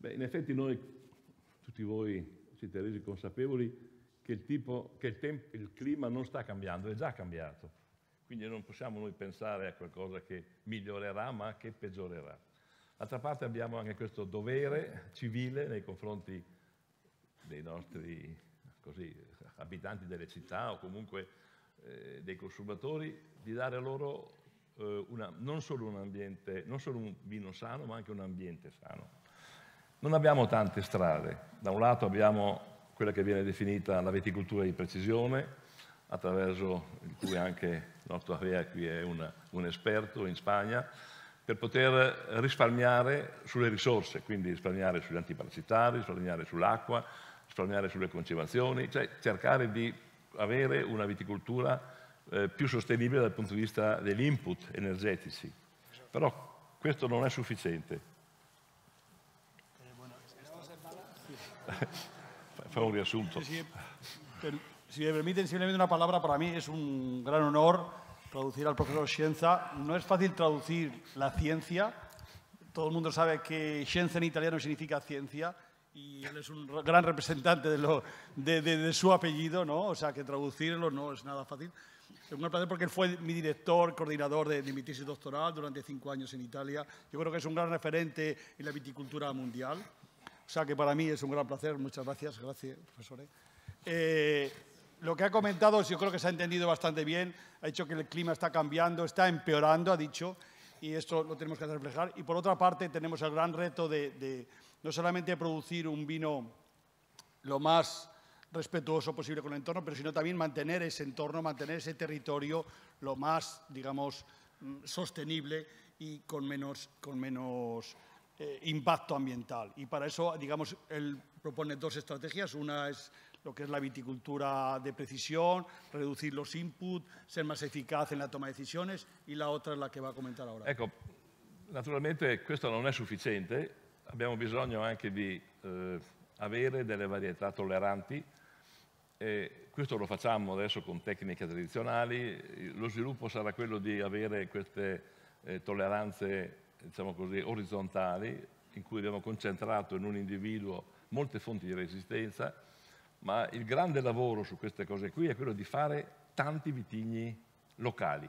Beh, in effetti noi, tutti voi, siete resi consapevoli che, il, tipo, che il, tempo, il clima non sta cambiando, è già cambiato. Quindi non possiamo noi pensare a qualcosa che migliorerà ma che peggiorerà. D'altra parte abbiamo anche questo dovere civile nei confronti dei nostri così, abitanti delle città o comunque eh, dei consumatori di dare loro eh, una, non, solo ambiente, non solo un vino sano ma anche un ambiente sano. Non abbiamo tante strade. Da un lato abbiamo quella che viene definita la viticoltura di precisione, attraverso il cui anche il nostro Area qui è un, un esperto in Spagna, per poter risparmiare sulle risorse, quindi risparmiare sugli antiparassitari, risparmiare sull'acqua, risparmiare sulle conservazioni, cioè cercare di avere una viticoltura eh, più sostenibile dal punto di vista degli input energetici. Però questo non è sufficiente. Fue un asunto. Si, si me permiten simplemente una palabra, para mí es un gran honor traducir al profesor Scienza. No es fácil traducir la ciencia. Todo el mundo sabe que Scienza en italiano significa ciencia y él es un gran representante de, de, de, su apellido, ¿no? O sea, que traducirlo no es nada fácil. Es un placer porque él fue mi director, coordinador de, mi tesis doctoral durante cinco años en Italia. Yo creo que es un gran referente en la viticultura mundial. O sea que para mí es un gran placer. Muchas gracias, gracias, profesor. Eh. Eh, lo que ha comentado yo creo que se ha entendido bastante bien. Ha dicho que el clima está cambiando, está empeorando, ha dicho, y esto lo tenemos que hacer reflejar. Y por otra parte tenemos el gran reto de, de no solamente producir un vino lo más respetuoso posible con el entorno, pero sino también mantener ese entorno, mantener ese territorio lo más, digamos, mm, sostenible y con menos, con menos eh, impacto ambiental. Y para eso, digamos, él propone dos estrategias. Una es lo que es la viticultura de precisión, reducir los inputs, ser más eficaz en la toma de decisiones y la otra es la che va a comentare ora. Ecco, naturalmente questo non è sufficiente, abbiamo bisogno anche di eh, avere delle varietà tolleranti e questo lo facciamo adesso con tecniche tradizionali, lo sviluppo sarà quello di avere queste eh, tolleranze diciamo così, orizzontali, in cui abbiamo concentrato in un individuo molte fonti di resistenza, ma il grande lavoro su queste cose qui è quello di fare tanti vitigni locali,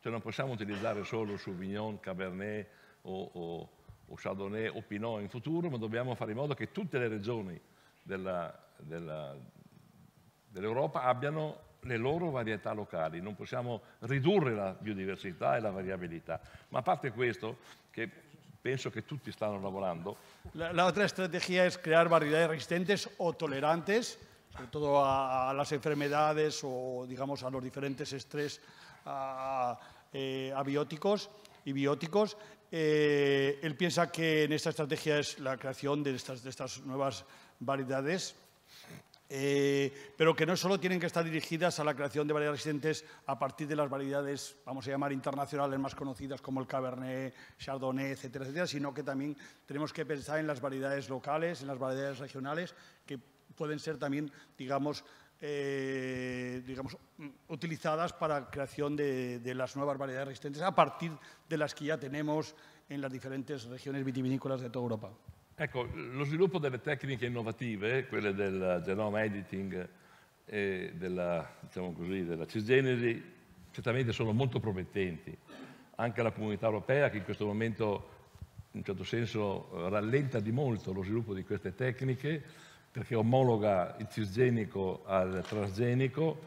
cioè non possiamo utilizzare solo Sauvignon, Cabernet o, o, o Chardonnay o Pinot in futuro, ma dobbiamo fare in modo che tutte le regioni dell'Europa abbiano le loro variedades locales no possiamo ridurre la biodiversidad y e la variabilidad. Pero aparte de esto, que pienso que todos están lavorando. La, la, otra estrategia es crear variedades resistentes o tolerantes, sobre todo a, las enfermedades o, digamos, a los diferentes estrés eh, abióticos y bióticos. Eh, él piensa que en esta estrategia es la creación de estas nuevas variedades eh, pero que no solo tienen que estar dirigidas a la creación de variedades resistentes a partir de las variedades, vamos a llamar internacionales más conocidas como el Cabernet, Chardonnay, etcétera, etcétera, sino que también tenemos que pensar en las variedades locales, en las variedades regionales, que pueden ser también, digamos, eh, digamos, utilizadas para la creación de, de, las nuevas variedades resistentes a partir de las que ya tenemos en las diferentes regiones vitivinícolas de toda Europa. Ecco, lo sviluppo delle tecniche innovative, quelle del genome editing e della, diciamo così, della cisgenesi, certamente sono molto promettenti. Anche la comunità europea, che in questo momento in un certo senso rallenta di molto lo sviluppo di queste tecniche, perché omologa il cisgenico al transgenico,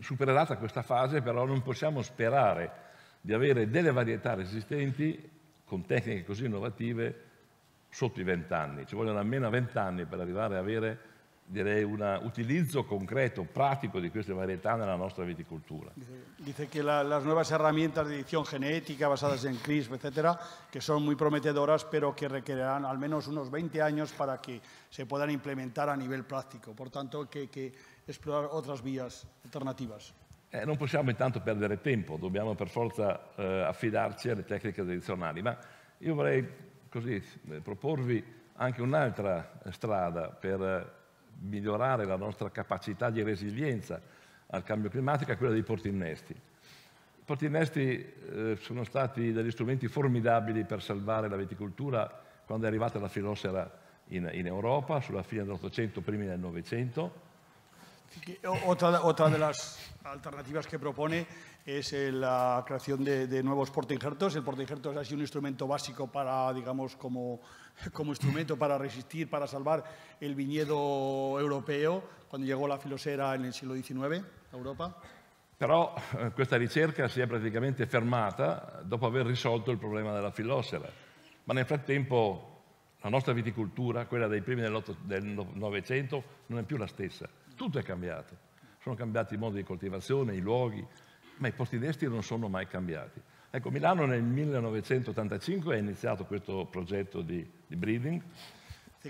superata questa fase però non possiamo sperare di avere delle varietà resistenti con tecniche così innovative sotto i 20 anni. Ci vogliono almeno 20 años per arrivare a avere direi un utilizzo concreto, práctico de estas variedades en nuestra viticultura. Dice que las nuevas herramientas de edición genética basadas en CRISP, etcétera, que son muy prometedoras, pero que requerirán al menos unos 20 años para que se puedan implementar a nivel práctico. Por tanto, hay que explorar otras vías alternativas. Eh, non possiamo intanto perdere tempo, dobbiamo per forza eh, affidarci alle tecniche tradizionali, ma io vorrei così, eh, proporvi anche un'altra eh, strada per eh, migliorare la nostra capacità di resilienza al cambio climatico, quella dei porti innesti. I porti innesti eh, sono stati degli strumenti formidabili per salvare la viticoltura quando è arrivata la filossera in, in Europa, sulla fine dell'Ottocento, primi del Novecento, Otra, otra, de las alternativas que propone es eh, la creación de, de nuevos portinjertos. El portinjerto ha sido un instrumento básico para, digamos, como, como, instrumento para resistir, para salvar el viñedo europeo cuando llegó la filosera en el siglo XIX a Europa. Pero eh, questa ricerca si è praticamente fermata dopo haber risolto el problema della filosera. en el frattempo la nostra viticultura quella dei primi del 900, no è più la misma tutto è cambiato. Sono cambiati i modi di coltivazione, i luoghi, ma i posti destini non sono mai cambiati. Ecco, Milano nel 1985 ha iniziato questo progetto di, di breeding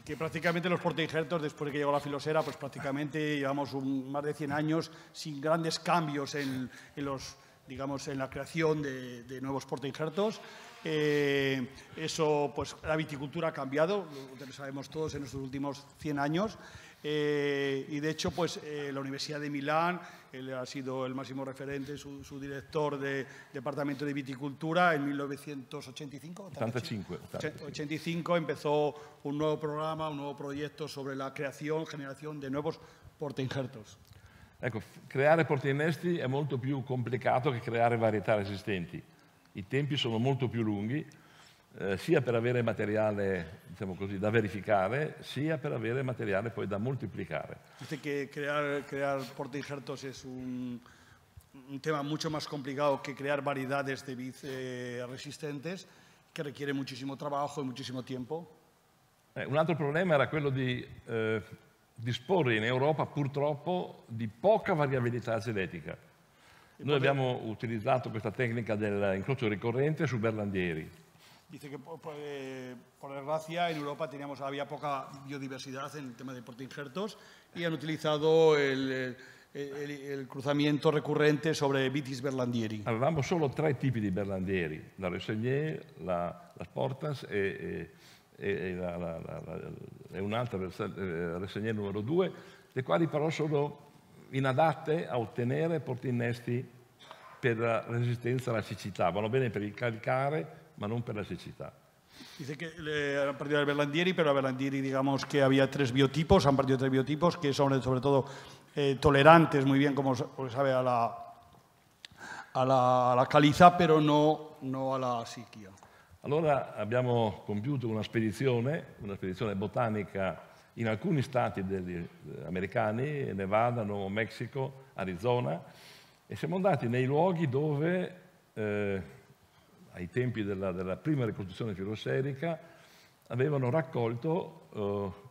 que prácticamente los portainjertos, después de que llegó la filosera, pues prácticamente llevamos un, más de 100 años sin grandes cambios en, en los, digamos, en la creación de, de nuevos portainjertos. Eh, eso, pues la viticultura ha cambiado, lo sabemos todos en estos últimos 100 años. Eh, y de hecho, pues eh, la Universidad de Milán, ha sido el máximo referente, su, director de Departamento de Viticultura en 1985. 85, empezó un nuevo programa, un nuevo proyecto sobre la creación, generación de nuevos portainjertos. Ecco, creare portainesti es molto più complicado que crear varietà resistenti. I tempi son mucho più lunghi, Eh, sia per avere materiale diciamo così, da verificare, sia per avere materiale poi da moltiplicare. Dice que crear, crear porte injertos è un, un, tema molto più complicato che creare variedades di vid eh, resistenti, che richiede moltissimo lavoro e y muchísimo Eh, un altro problema era quello di eh, disporre in Europa purtroppo di poca variabilità genetica. Noi abbiamo utilizzato questa tecnica dell'incrocio ricorrente su Berlandieri Dice que, por eh, por desgracia, en Europa teníamos, había poca biodiversidad en el tema de portinjertos y han utilizado el, cruzamiento recurrente sobre Vitis berlandieri. Avevamo solo tres tipos de berlandieri, la Resegnier, la, las Portas e, e, otra, e, e la, la, e un'altra, eh, numero 2, le quali però sono inadatte a ottenere portinnesti per la resistenza alla siccità, vanno bene per il calcare ma non per la siccità. Dice que eh, han partido del Berlandieri, pero a Berlandieri digamos que había tres biotipos, han partido tres biotipos que son eh, sobre todo eh, tolerantes muy bien, como sabe, a la, a la, a la caliza, pero no, no alla sicchia. Allora abbiamo compiuto una spedizione, una spedizione botanica in alcuni stati degli, eh, americani, Nevada, Nuovo Messico, Arizona, e siamo andati nei luoghi dove eh, ai tempi della, della prima ricostruzione filosserica, avevano raccolto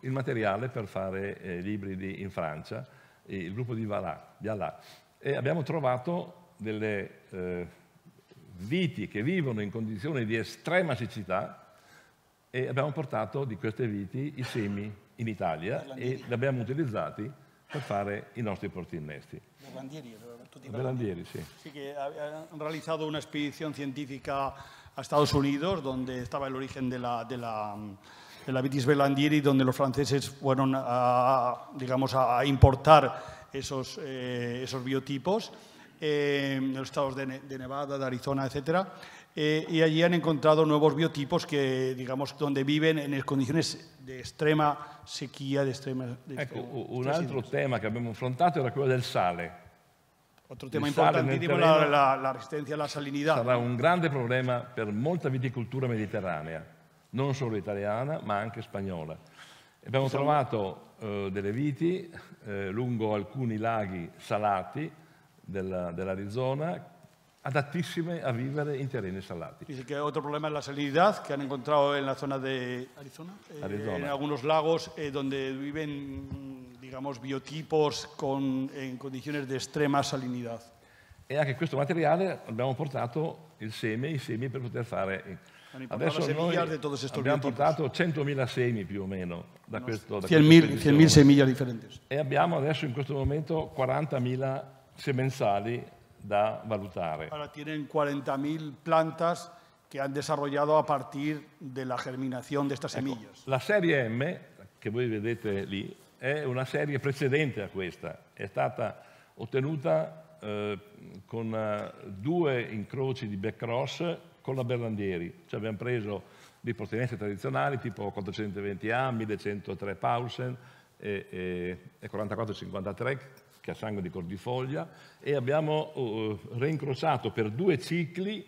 eh, il materiale per fare eh, gli ibridi in Francia, il gruppo di, Valà, di Alà, e abbiamo trovato delle eh, viti che vivono in condizioni di estrema siccità e abbiamo portato di queste viti i semi in Italia e li abbiamo utilizzati per fare i nostri porti innesti. sí. que han realizado una expedición científica a Estados Unidos, donde estaba el origen de la, de la, de la vitis Belandieri, donde los franceses fueron a, digamos, a importar esos, eh, esos biotipos. Eh, en los estados de, Nevada, de Arizona, etcétera, eh, y allí han encontrado nuevos biotipos que, digamos, donde viven en condiciones de extrema sequía. de extrema. un otro tema que habíamos affrontato era quello del sale. Otro tema importantissimo è la, la, resistenza alla salinità. Sarà un grande problema per molta viticoltura mediterranea, non solo italiana ma anche spagnola. Abbiamo trovato eh, delle viti eh, lungo alcuni laghi salati della, dell'Arizona adattissime a vivere in terreni salati. Dice che altro problema è la salinità che hanno incontrato nella zona di Arizona, eh, Arizona. en algunos lagos eh, donde viven digamos, biotipos con, in condizioni di estrema salinità. E anche questo materiale abbiamo portato il seme, i semi per poter fare... Adesso noi abbiamo portato 100.000 semi più o meno da no, questo... 100.000 semiglia differenti. E abbiamo adesso in questo momento 40.000 semensali da valutare. Ora tienen 40.000 plantas che hanno desarrollado a partire della germinazione di queste estas Ecco, la serie M, che voi vedete lì, è una serie precedente a questa, è stata ottenuta eh, con eh, due incroci di back cross con la Berlandieri, cioè abbiamo preso di protenenze tradizionali tipo 420A, 1103 Paulsen e, e, e 4453 che ha sangue di cordifoglia e abbiamo uh, uh, reincrociato per due cicli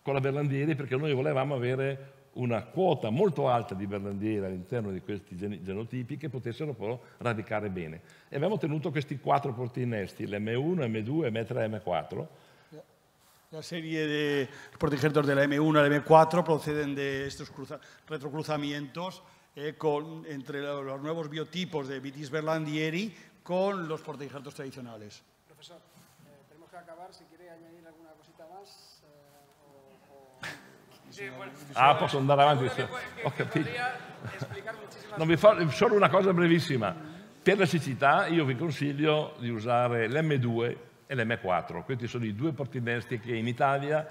con la Berlandieri perché noi volevamo avere una quota molto alta di berlandieri all'interno di questi genotipi che potessero però radicare bene. E abbiamo ottenuto questi quattro porti innesti, l'M1, M2, M3, M4. La serie de protegidos de la M1 a la M4 proceden de estos retrocruzamientos eh, con, entre los nuevos biotipos de Vitis berlandieri con los protegidos tradicionales. Profesor, eh, tenemos que acabar. Si quiere añadir alguna cosita más. Ah, posso andare avanti? Se... Ho capito. Non vi fa... Solo una cosa brevissima. Per la siccità io vi consiglio di usare l'M2 e l'M4. Questi sono i due portinesti che in Italia,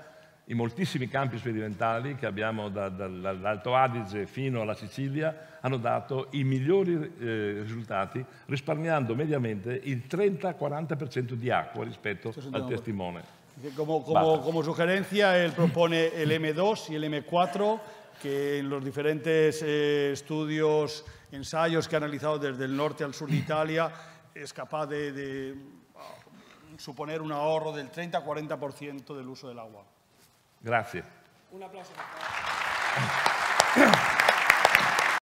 in moltissimi campi sperimentali che abbiamo da, da, dall'Alto Adige fino alla Sicilia, hanno dato i migliori eh, risultati, risparmiando mediamente il 30-40% di acqua rispetto al testimone. Eh, como, sugerencia, él propone el M2 y el M4, que en los diferentes eh, estudios, ensayos que ha analizado desde el norte al sur de Italia, es capaz de, ah, suponer un ahorro del 30-40% del uso del agua. Gracias. Un aplauso.